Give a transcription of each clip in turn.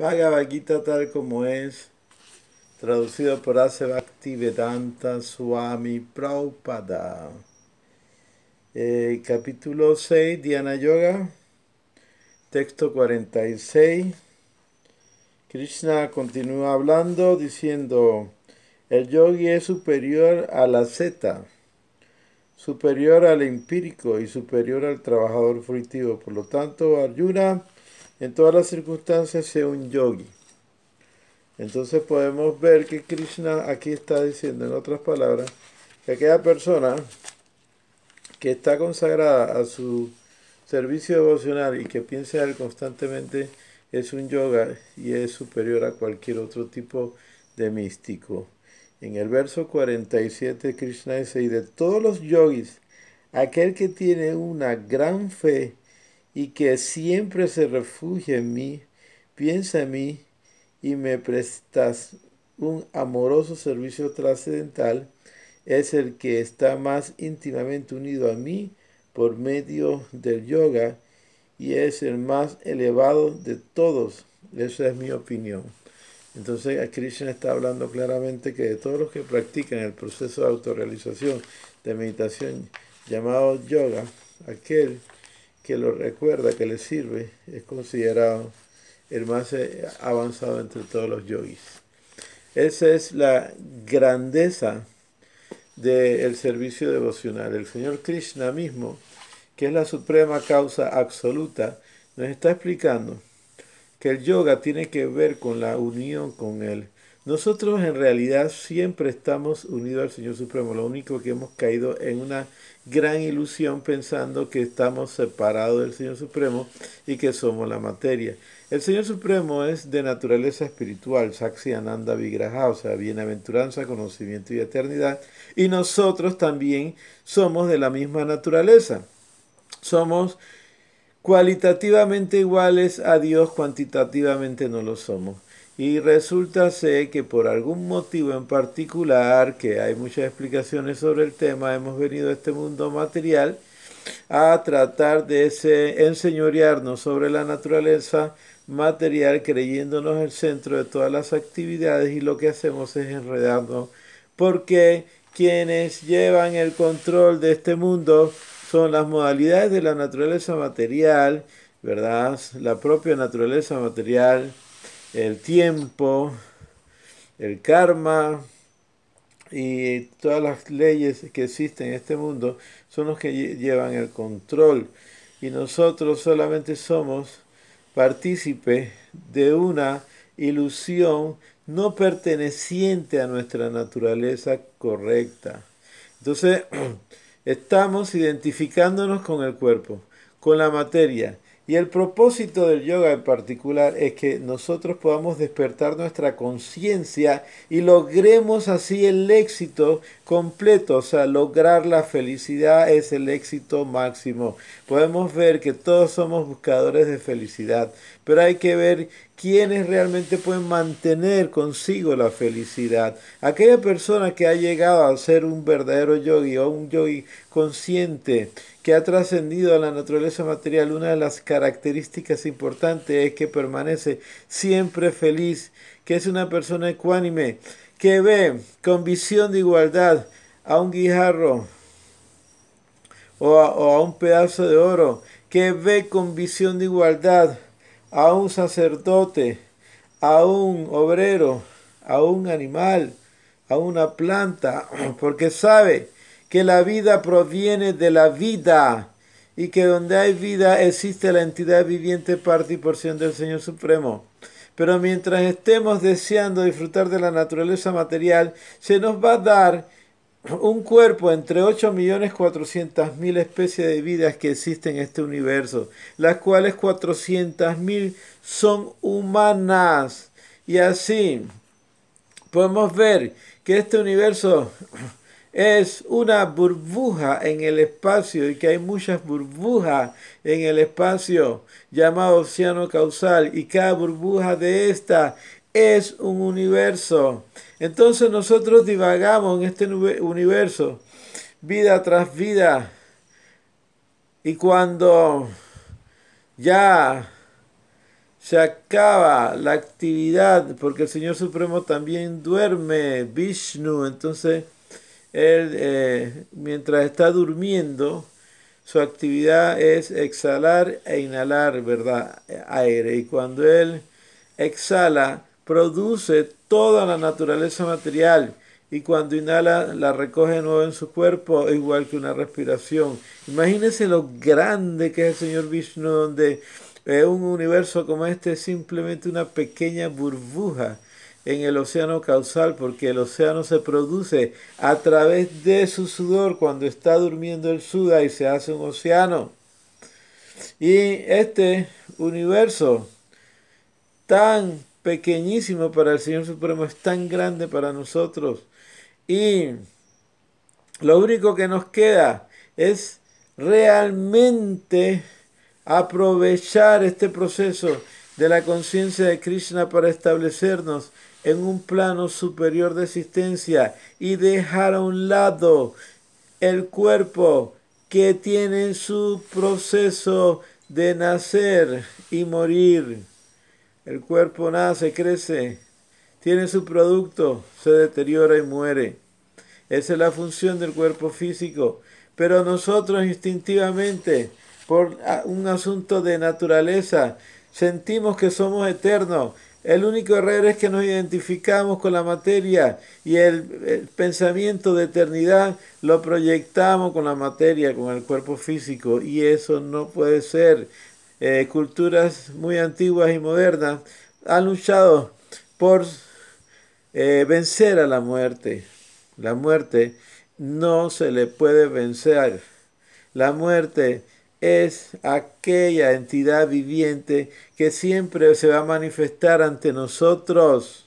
Bhagavad Gita tal como es, traducido por Asevakti Vedanta Swami Prabhupada. Eh, capítulo 6, Dhyana Yoga, texto 46. Krishna continúa hablando diciendo, el yogi es superior a la zeta, superior al empírico y superior al trabajador fruitivo. Por lo tanto, Arjuna en todas las circunstancias sea un yogi. Entonces podemos ver que Krishna aquí está diciendo, en otras palabras, que aquella persona que está consagrada a su servicio devocional y que piensa en él constantemente es un yoga y es superior a cualquier otro tipo de místico. En el verso 47 Krishna dice, de todos los yogis, aquel que tiene una gran fe y que siempre se refugia en mí, piensa en mí y me prestas un amoroso servicio trascendental, es el que está más íntimamente unido a mí por medio del yoga y es el más elevado de todos. Esa es mi opinión. Entonces Krishna está hablando claramente que de todos los que practican el proceso de autorrealización de meditación llamado yoga, aquel que lo recuerda, que le sirve, es considerado el más eh, avanzado entre todos los yogis. Esa es la grandeza del servicio devocional. El Señor Krishna mismo, que es la suprema causa absoluta, nos está explicando que el yoga tiene que ver con la unión con Él nosotros en realidad siempre estamos unidos al Señor Supremo. Lo único que hemos caído en una gran ilusión pensando que estamos separados del Señor Supremo y que somos la materia. El Señor Supremo es de naturaleza espiritual, Saxi Ananda Vigraha, o sea, bienaventuranza, conocimiento y eternidad. Y nosotros también somos de la misma naturaleza. Somos cualitativamente iguales a Dios, cuantitativamente no lo somos. Y resulta ser que por algún motivo en particular, que hay muchas explicaciones sobre el tema, hemos venido a este mundo material a tratar de ese enseñorearnos sobre la naturaleza material, creyéndonos el centro de todas las actividades y lo que hacemos es enredarnos, porque quienes llevan el control de este mundo son las modalidades de la naturaleza material, ¿verdad? La propia naturaleza material el tiempo, el karma y todas las leyes que existen en este mundo son los que llevan el control y nosotros solamente somos partícipes de una ilusión no perteneciente a nuestra naturaleza correcta. Entonces, estamos identificándonos con el cuerpo, con la materia, y el propósito del yoga en particular es que nosotros podamos despertar nuestra conciencia y logremos así el éxito completo, o sea, lograr la felicidad es el éxito máximo. Podemos ver que todos somos buscadores de felicidad, pero hay que ver quiénes realmente pueden mantener consigo la felicidad. Aquella persona que ha llegado a ser un verdadero yogi o un yogi consciente que ha trascendido a la naturaleza material, una de las características importantes es que permanece siempre feliz, que es una persona ecuánime, que ve con visión de igualdad a un guijarro o a, o a un pedazo de oro, que ve con visión de igualdad a un sacerdote, a un obrero, a un animal, a una planta, porque sabe que la vida proviene de la vida y que donde hay vida existe la entidad viviente, parte y porción del Señor Supremo. Pero mientras estemos deseando disfrutar de la naturaleza material, se nos va a dar un cuerpo entre 8.400.000 especies de vidas que existen en este universo, las cuales 400.000 son humanas. Y así podemos ver que este universo es una burbuja en el espacio y que hay muchas burbujas en el espacio llamado océano causal y cada burbuja de esta es un universo. Entonces nosotros divagamos en este universo, vida tras vida. Y cuando ya se acaba la actividad, porque el Señor Supremo también duerme, Vishnu, entonces él eh, mientras está durmiendo, su actividad es exhalar e inhalar, ¿verdad? Aire. Y cuando él exhala, produce toda la naturaleza material y cuando inhala la recoge de nuevo en su cuerpo, igual que una respiración. Imagínense lo grande que es el Señor Vishnu, donde un universo como este es simplemente una pequeña burbuja en el océano causal, porque el océano se produce a través de su sudor cuando está durmiendo el suda y se hace un océano. Y este universo tan pequeñísimo para el Señor Supremo, es tan grande para nosotros. Y lo único que nos queda es realmente aprovechar este proceso de la conciencia de Krishna para establecernos en un plano superior de existencia y dejar a un lado el cuerpo que tiene su proceso de nacer y morir. El cuerpo nace, crece, tiene su producto, se deteriora y muere. Esa es la función del cuerpo físico. Pero nosotros instintivamente, por un asunto de naturaleza, sentimos que somos eternos. El único error es que nos identificamos con la materia y el, pensamiento de eternidad lo proyectamos con la materia, con el cuerpo físico. Y eso no puede ser. Eh, culturas muy antiguas y modernas, han luchado por eh, vencer a la muerte. La muerte no se le puede vencer. La muerte es aquella entidad viviente que siempre se va a manifestar ante nosotros,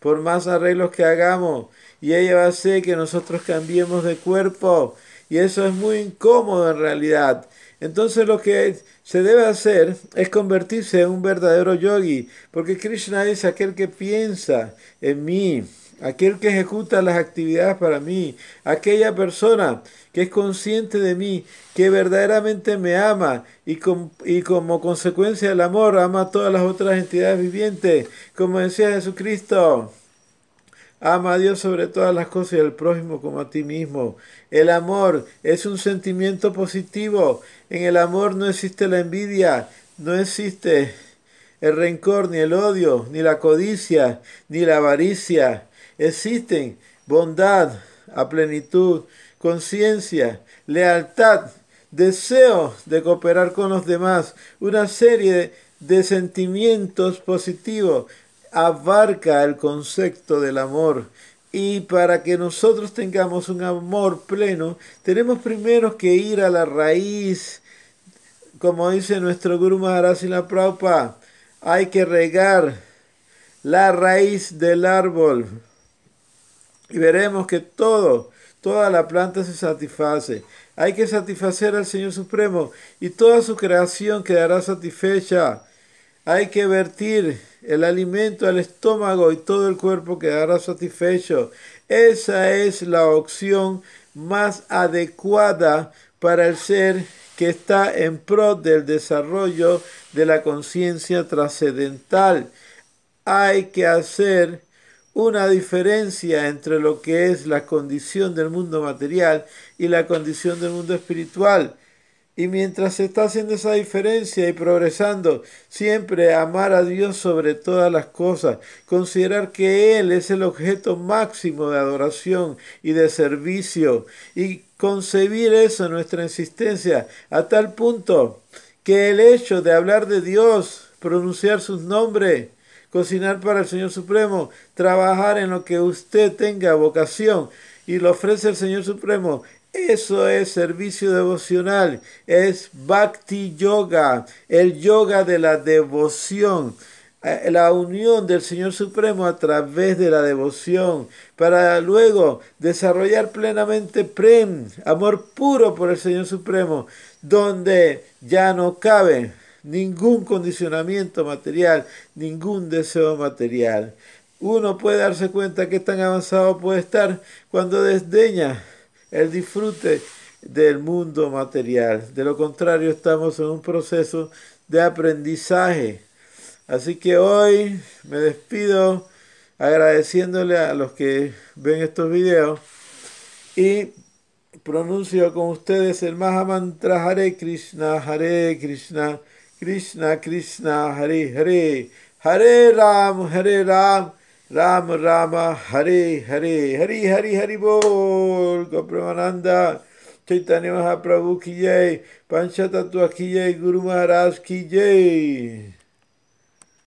por más arreglos que hagamos, y ella va a hacer que nosotros cambiemos de cuerpo, y eso es muy incómodo en realidad. Entonces lo que se debe hacer es convertirse en un verdadero yogi, porque Krishna es aquel que piensa en mí, aquel que ejecuta las actividades para mí, aquella persona que es consciente de mí, que verdaderamente me ama y, y como consecuencia del amor ama a todas las otras entidades vivientes, como decía Jesucristo. Ama a Dios sobre todas las cosas y al prójimo como a ti mismo. El amor es un sentimiento positivo. En el amor no existe la envidia, no existe el rencor, ni el odio, ni la codicia, ni la avaricia. Existen bondad a plenitud, conciencia, lealtad, deseo de cooperar con los demás, una serie de sentimientos positivos abarca el concepto del amor. Y para que nosotros tengamos un amor pleno, tenemos primero que ir a la raíz, como dice nuestro Guru Maharaj y la praupa hay que regar la raíz del árbol. Y veremos que todo, toda la planta se satisface. Hay que satisfacer al Señor Supremo y toda su creación quedará satisfecha hay que vertir el alimento al estómago y todo el cuerpo quedará satisfecho. Esa es la opción más adecuada para el ser que está en pro del desarrollo de la conciencia trascendental. Hay que hacer una diferencia entre lo que es la condición del mundo material y la condición del mundo espiritual. Y mientras se está haciendo esa diferencia y progresando, siempre amar a Dios sobre todas las cosas, considerar que Él es el objeto máximo de adoración y de servicio, y concebir eso en nuestra existencia, a tal punto que el hecho de hablar de Dios, pronunciar sus nombres, cocinar para el Señor Supremo, trabajar en lo que usted tenga vocación y lo ofrece el Señor Supremo, eso es servicio devocional, es bhakti yoga, el yoga de la devoción, eh, la unión del Señor Supremo a través de la devoción, para luego desarrollar plenamente prem, amor puro por el Señor Supremo, donde ya no cabe ningún condicionamiento material, ningún deseo material. Uno puede darse cuenta que tan avanzado puede estar cuando desdeña el disfrute del mundo material. De lo contrario, estamos en un proceso de aprendizaje. Así que hoy me despido agradeciéndole a los que ven estos videos y pronuncio con ustedes el Mahamantra Hare Krishna, Hare Krishna, Krishna Krishna, Hare Hare, Hare Ram, Hare Ram. Ram राम हरे हरे हरि हरि हरि बोल गौप्रमानंदा चैतन्य महाप्रभु की जय पंचतत्व की जय गुरु महाराज की जय